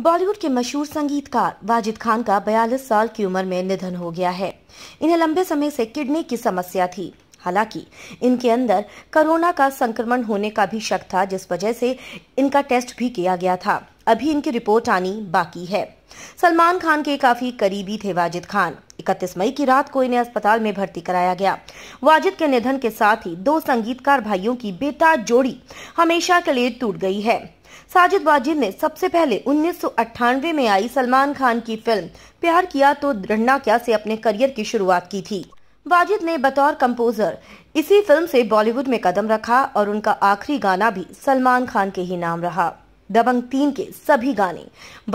बॉलीवुड के मशहूर संगीतकार वाजिद खान का 42 साल की उम्र में निधन हो गया है इन्हें लंबे समय से किडनी की समस्या थी हालांकि इनके अंदर कोरोना का संक्रमण होने का भी शक था जिस वजह से इनका टेस्ट भी किया गया था अभी इनकी रिपोर्ट आनी बाकी है सलमान खान के काफी करीबी थे वाजिद खान 31 मई की रात को इन्हें अस्पताल में भर्ती कराया गया वाजिद के निधन के साथ ही दो संगीतकार भाइयों की बेटा जोड़ी हमेशा के लिए टूट गई है साजिद वाजिद ने सबसे पहले उन्नीस में आई सलमान खान की फिल्म प्यार किया तो डरना क्या से अपने करियर की शुरुआत की थी वाजिद ने बतौर कंपोजर इसी फिल्म से बॉलीवुड में कदम रखा और उनका आखिरी गाना भी सलमान खान के ही नाम रहा दबंग तीन के सभी गाने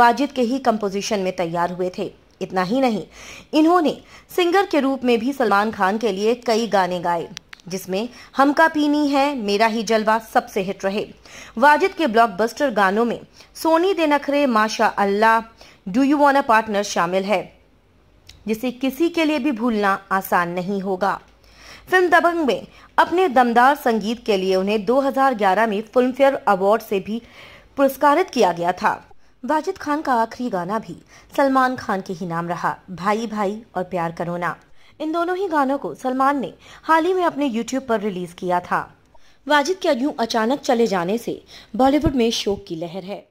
वाजिद के ही कंपोजिशन में तैयार हुए थे इतना ही नहीं इन्होंने सिंगर के रूप में भी सलमान खान के लिए कई गाने गाए जिसमें हम का पीनी है मेरा ही जलवा सबसे हिट रहे वाजिद के ब्लॉकबस्टर गानों में सोनी दे नखरे माशा अल्लाह do you want a partner शामिल है जिसे किसी के लिए भी भूलना आसान नहीं होगा फिल्म दबंग में अपने दमदार संगीत के लिए उन्हें 2011 में फिल्मफेयर अवार्ड से भी पुरस्कारित किया गया था वाजिद खान का आखिरी गाना भी सलमान खान के ही नाम रहा भाई भाई और प्यार करोना इन दोनों ही गानों को सलमान ने हाल ही में अपने YouTube पर रिलीज किया था वाजिद के यूं अचानक चले जाने से बॉलीवुड में शोक की लहर है